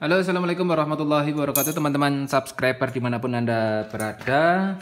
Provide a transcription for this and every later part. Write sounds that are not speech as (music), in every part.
Halo assalamualaikum warahmatullahi wabarakatuh teman-teman subscriber dimanapun anda berada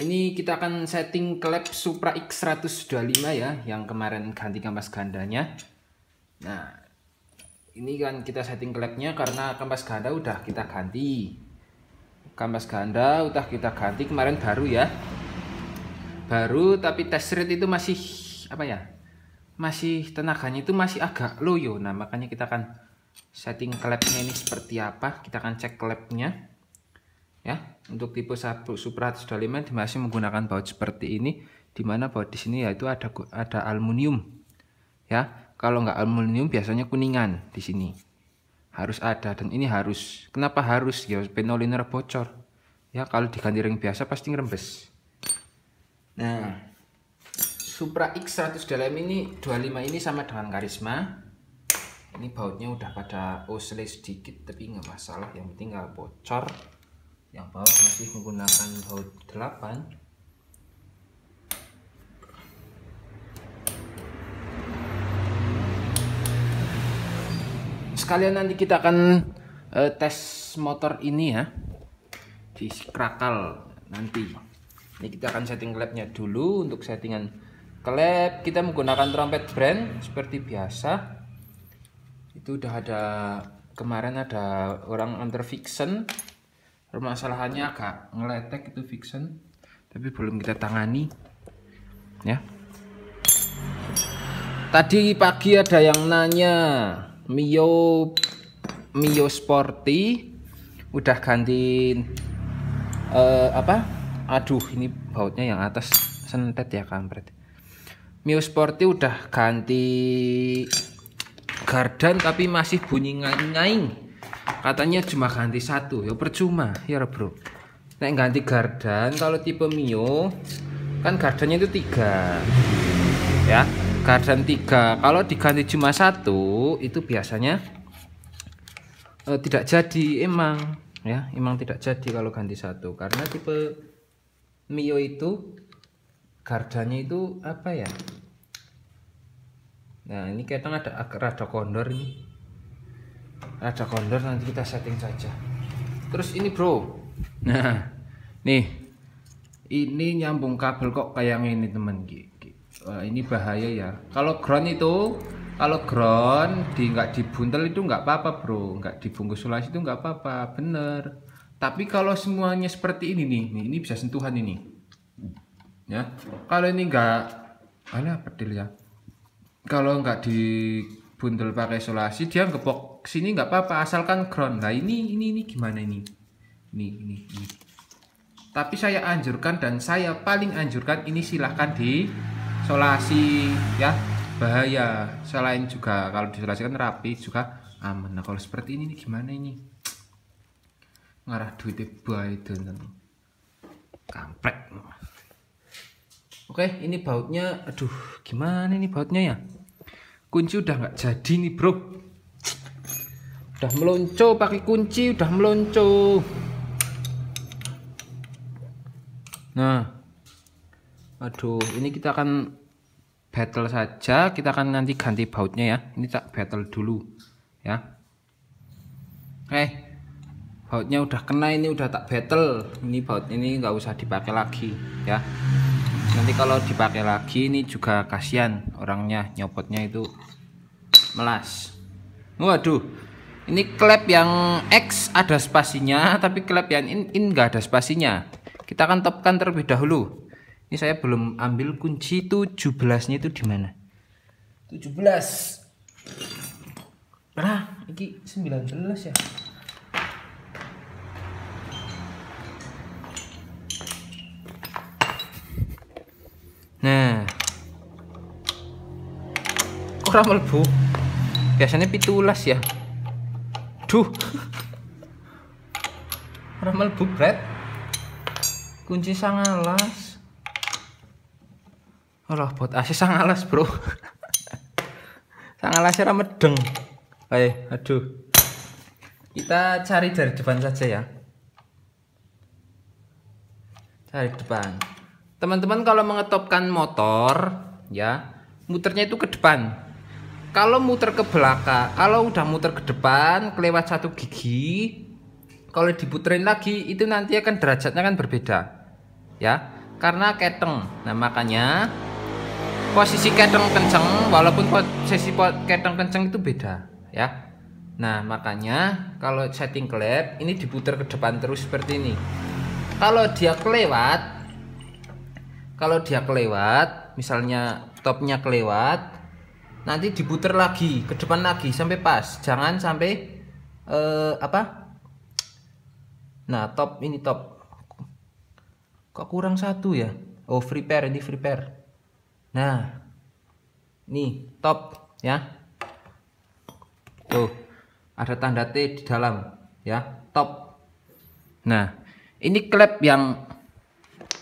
Ini kita akan setting klep Supra X125 ya yang kemarin ganti kampas gandanya Nah ini kan kita setting klepnya karena kampas ganda udah kita ganti Kampas ganda udah kita ganti kemarin baru ya Baru tapi test rate itu masih apa ya masih tenaganya itu masih agak loyo nah makanya kita akan setting klepnya ini seperti apa kita akan cek klepnya ya untuk tipe Supra 125 masih menggunakan baut seperti ini dimana baut di sini yaitu ada ada aluminium ya kalau nggak aluminium biasanya kuningan di sini harus ada dan ini harus kenapa harus ya penoliner bocor ya kalau diganti ring biasa pasti ngerembes nah Supra x 100 dalam ini 25 ini sama dengan Karisma ini bautnya udah pada osle sedikit tapi nggak masalah yang penting nggak bocor yang baut masih menggunakan baut 8 sekalian nanti kita akan uh, tes motor ini ya di krakal nanti ini kita akan setting klepnya dulu untuk settingan klep kita menggunakan trompet brand seperti biasa itu udah ada kemarin ada orang under fiction permasalahannya agak ngeletek itu fiction tapi belum kita tangani ya tadi pagi ada yang nanya Mio Mio Sporty udah ganti uh, eh, apa aduh ini bautnya yang atas sentet ya kampret Mio Sporty udah ganti gardan tapi masih bunyi ngaing-ngaing katanya cuma ganti satu ya percuma ya bro nek ganti gardan kalau tipe Mio kan gardannya itu tiga ya gardan tiga kalau diganti cuma satu itu biasanya eh, tidak jadi emang ya emang tidak jadi kalau ganti satu karena tipe Mio itu gardannya itu apa ya nah ini kayaknya ada rada kondor ini rada kondor nanti kita setting saja terus ini bro nah nih ini nyambung kabel kok kayak ini temen Wah, ini bahaya ya kalau ground itu kalau ground di nggak dibuntel itu nggak apa-apa bro nggak dibungkus sulasi itu nggak apa-apa bener tapi kalau semuanya seperti ini nih, ini bisa sentuhan ini ya kalau ini nggak alah apa ya kalau nggak dibundel pakai isolasi dia ngebok sini nggak apa-apa asalkan ground nah ini ini ini gimana ini ini ini ini tapi saya anjurkan dan saya paling anjurkan ini silahkan di isolasi ya bahaya selain juga kalau di isolasi kan rapi juga aman nah kalau seperti ini, ini gimana ini ngarah duitnya baik dan kampret Oke, ini bautnya. Aduh, gimana ini bautnya ya? Kunci udah nggak jadi nih, bro. Udah melonco pakai kunci, udah melonco. Nah, aduh, ini kita akan battle saja. Kita akan nanti ganti bautnya ya. Ini tak battle dulu, ya. Oke bautnya udah kena ini udah tak battle ini baut ini nggak usah dipakai lagi ya nanti kalau dipakai lagi ini juga kasihan orangnya nyopotnya itu melas waduh ini klep yang X ada spasinya tapi klep yang in, in enggak ada spasinya kita akan topkan terlebih dahulu ini saya belum ambil kunci 17 nya itu dimana 17 nah ini 19 ya ramal melbu Biasanya pitulas ya. Duh. ramal melbu Bret. Kunci alas, sangalas. buat bot sangat alas Bro. alasnya ramai medeng. Ae, eh, aduh. Kita cari dari depan saja ya. Cari depan. Teman-teman kalau mengetopkan motor ya, muternya itu ke depan kalau muter ke belakang, kalau udah muter ke depan, kelewat satu gigi, kalau diputerin lagi itu nanti akan derajatnya kan berbeda. Ya, karena keteng. Nah, makanya posisi keteng kenceng walaupun posisi keteng kenceng itu beda, ya. Nah, makanya kalau setting klep ini diputar ke depan terus seperti ini. Kalau dia kelewat kalau dia kelewat, misalnya topnya kelewat, nanti diputer lagi ke depan lagi sampai pas jangan sampai uh, apa nah top ini top kok kurang satu ya oh free pair ini free pair nah nih top ya tuh ada tanda T di dalam ya top nah ini klep yang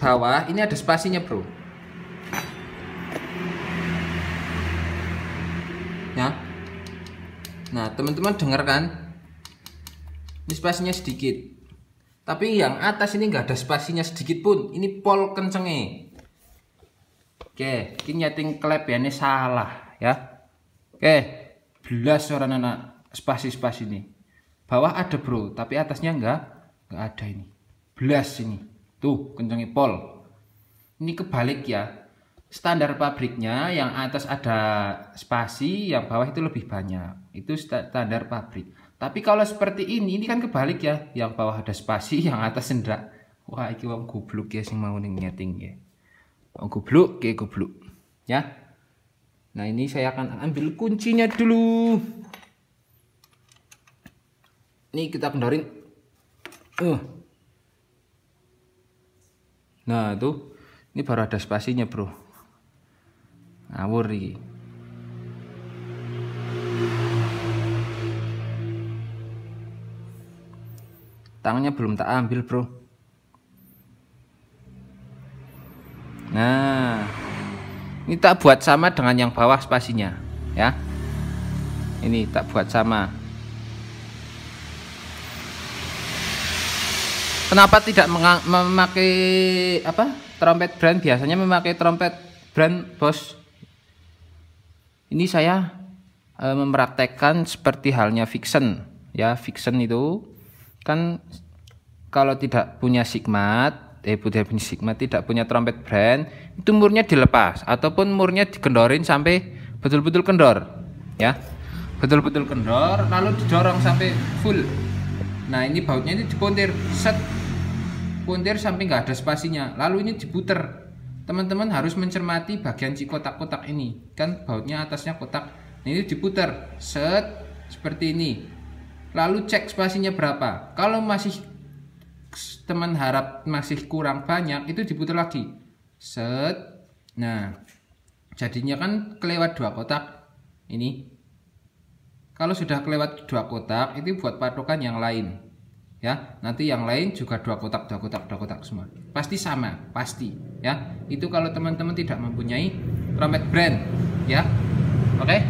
bawah ini ada spasinya bro Nah, teman-teman dengar kan? Ini spasinya sedikit. Tapi yang atas ini nggak ada spasinya sedikit pun. Ini pol kencenge. Oke, ini nyeting klep ya ini salah ya. Oke, belas orang anak spasi-spasi ini. Bawah ada bro, tapi atasnya nggak nggak ada ini. Belas ini. Tuh, kencengnya pol. Ini kebalik ya standar pabriknya yang atas ada spasi yang bawah itu lebih banyak itu standar pabrik tapi kalau seperti ini ini kan kebalik ya yang bawah ada spasi (laughs) yang atas sendak wah iki wong goblok ya sing mau ning nyeting ya wong goblok ya goblok ya nah ini saya akan ambil kuncinya dulu ini kita kendorin. uh. nah tuh ini baru ada spasinya bro ngawur iki tangnya belum tak ambil bro nah ini tak buat sama dengan yang bawah spasinya ya ini tak buat sama kenapa tidak memakai apa trompet brand biasanya memakai trompet brand bos ini saya e, mempraktekkan seperti halnya fiction ya fiction itu kan kalau tidak punya sigmat eh punya sigmat tidak punya trompet brand itu murnya dilepas ataupun murnya dikendorin sampai betul-betul kendor ya betul-betul kendor lalu didorong sampai full nah ini bautnya ini dipuntir set puntir sampai nggak ada spasinya lalu ini diputer teman-teman harus mencermati bagian si kotak-kotak ini kan bautnya atasnya kotak nah, ini diputar set seperti ini lalu cek spasinya berapa kalau masih teman harap masih kurang banyak itu diputar lagi set nah jadinya kan kelewat dua kotak ini kalau sudah kelewat dua kotak itu buat patokan yang lain ya nanti yang lain juga dua kotak dua kotak dua kotak semua pasti sama pasti ya itu kalau teman-teman tidak mempunyai trompet brand ya oke okay?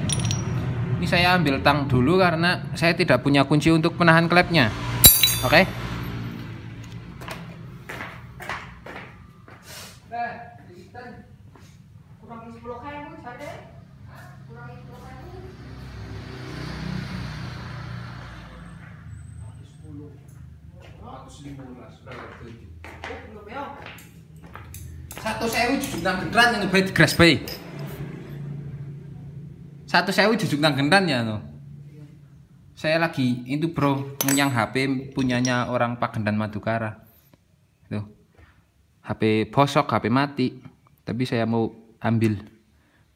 ini saya ambil tang dulu karena saya tidak punya kunci untuk penahan klepnya oke okay? nang di Grass Bay. Satu saya jujuk nang gendan ya no. Saya lagi itu bro yang HP punyanya orang Pak Gendan Madukara. Tuh. HP bosok, HP mati. Tapi saya mau ambil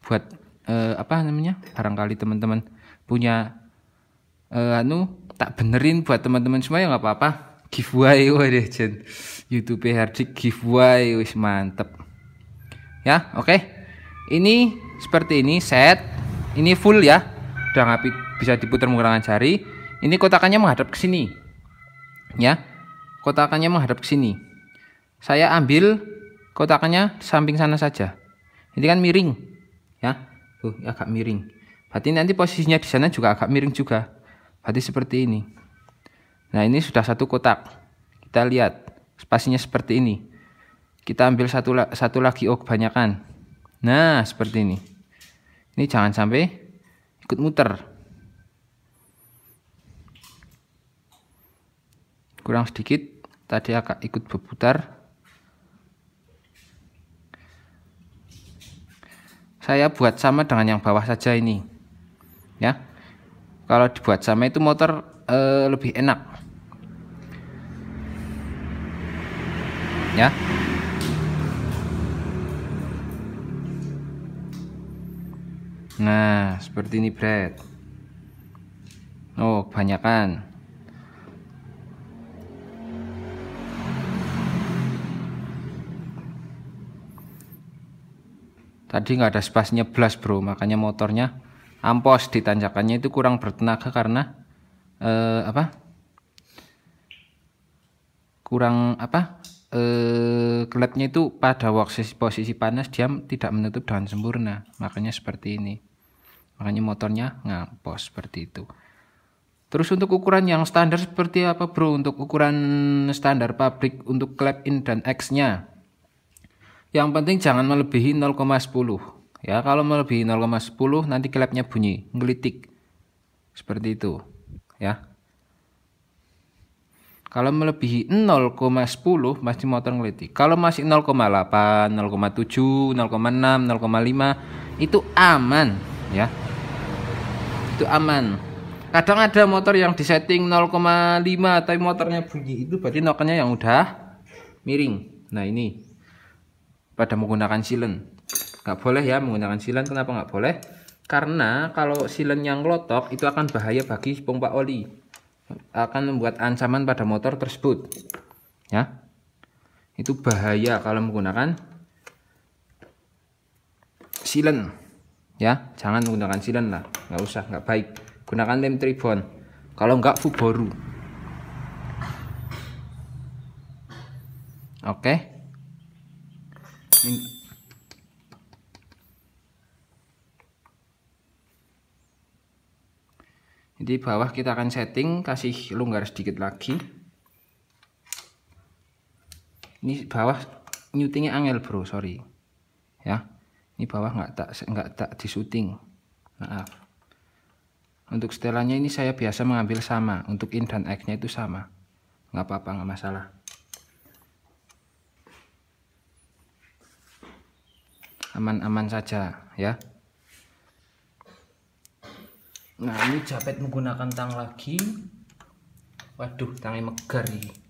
buat eh, apa namanya? Barangkali teman-teman punya eh, anu tak benerin buat teman-teman semua ya nggak apa-apa. Giveaway waduh Jen. YouTube Hardik giveaway wis mantep ya oke okay. ini seperti ini set ini full ya udah nggak bisa diputar menggunakan jari ini kotakannya menghadap ke sini ya kotakannya menghadap ke sini saya ambil kotakannya samping sana saja ini kan miring ya tuh agak miring berarti nanti posisinya di sana juga agak miring juga berarti seperti ini nah ini sudah satu kotak kita lihat spasinya seperti ini kita ambil satu, satu lagi, oh kebanyakan. Nah, seperti ini. Ini jangan sampai ikut muter. Kurang sedikit, tadi agak ikut berputar. Saya buat sama dengan yang bawah saja ini. Ya. Kalau dibuat sama itu motor e, lebih enak. Ya. Nah, seperti ini bread. Oh, kebanyakan. Tadi nggak ada spasnya blas bro, makanya motornya ampos di tanjakannya itu kurang bertenaga karena eh, apa? Kurang apa? Eh, klepnya itu pada posisi, posisi panas dia tidak menutup dengan sempurna, makanya seperti ini. Makanya motornya ngampos seperti itu. Terus untuk ukuran yang standar seperti apa bro? Untuk ukuran standar pabrik untuk clap in dan X-nya. Yang penting jangan melebihi 0,10. Ya, kalau melebihi 0,10 nanti klepnya bunyi, ngelitik. Seperti itu, ya. Kalau melebihi 0,10 masih motor ngelitik. Kalau masih 0,8, 0,7, 0,6, 0,5 itu aman ya itu aman kadang ada motor yang disetting 0,5 tapi motornya bunyi itu berarti nokenya yang udah miring nah ini pada menggunakan silen nggak boleh ya menggunakan silen kenapa nggak boleh karena kalau silen yang lotok itu akan bahaya bagi pompa oli akan membuat ancaman pada motor tersebut ya itu bahaya kalau menggunakan silen ya jangan menggunakan silen lah nggak usah nggak baik gunakan lem tribon kalau nggak fuboru oke okay. Di bawah kita akan setting kasih longgar sedikit lagi ini bawah nyutingnya angel bro sorry ya ini bawah nggak tak nggak tak disuting maaf untuk setelannya ini saya biasa mengambil sama untuk in dan x nya itu sama nggak apa-apa nggak masalah aman-aman saja ya nah ini japet menggunakan tang lagi waduh tangnya megar ini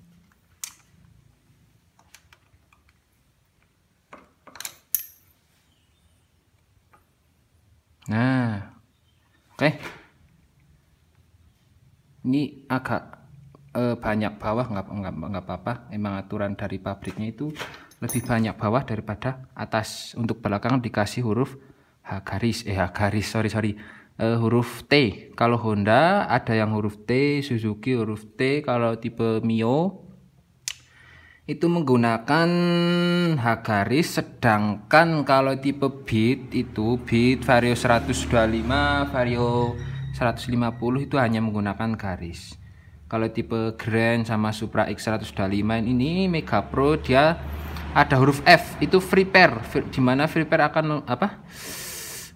agak eh, banyak bawah nggak nggak nggak apa-apa emang aturan dari pabriknya itu lebih banyak bawah daripada atas untuk belakang dikasih huruf H garis eh H garis sorry sorry uh, huruf T. Kalau Honda ada yang huruf T, Suzuki huruf T. Kalau tipe Mio itu menggunakan H garis, sedangkan kalau tipe Beat itu Beat Vario 125, Vario 150 itu hanya menggunakan garis kalau tipe Grand sama Supra X125 ini Mega Pro dia ada huruf F itu free pair dimana free pair akan apa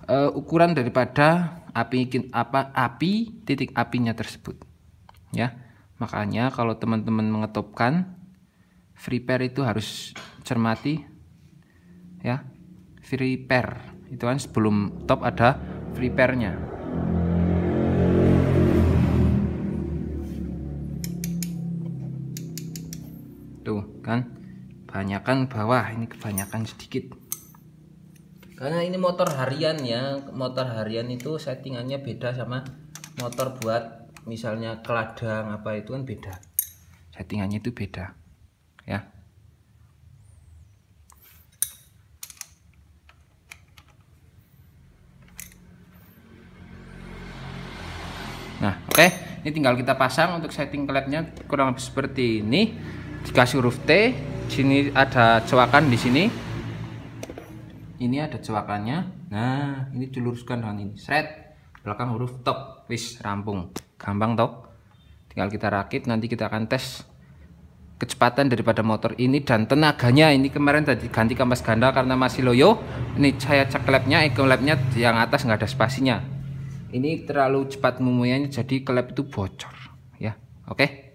uh, ukuran daripada api apa api titik apinya tersebut ya makanya kalau teman-teman mengetopkan free pair itu harus cermati ya free pair itu kan sebelum top ada free pairnya kan banyakkan bawah ini kebanyakan sedikit karena ini motor harian ya motor harian itu settingannya beda sama motor buat misalnya keladang apa itu kan beda settingannya itu beda ya nah oke okay. ini tinggal kita pasang untuk setting klepnya kurang lebih seperti ini dikasih huruf T sini ada cewakan di sini ini ada cewakannya nah ini diluruskan dengan ini seret belakang huruf top. wis rampung gampang top. tinggal kita rakit nanti kita akan tes kecepatan daripada motor ini dan tenaganya ini kemarin tadi ganti kampas ganda karena masih loyo ini saya cek klepnya eh, klepnya yang atas nggak ada spasinya ini terlalu cepat memuyanya jadi klep itu bocor ya oke okay?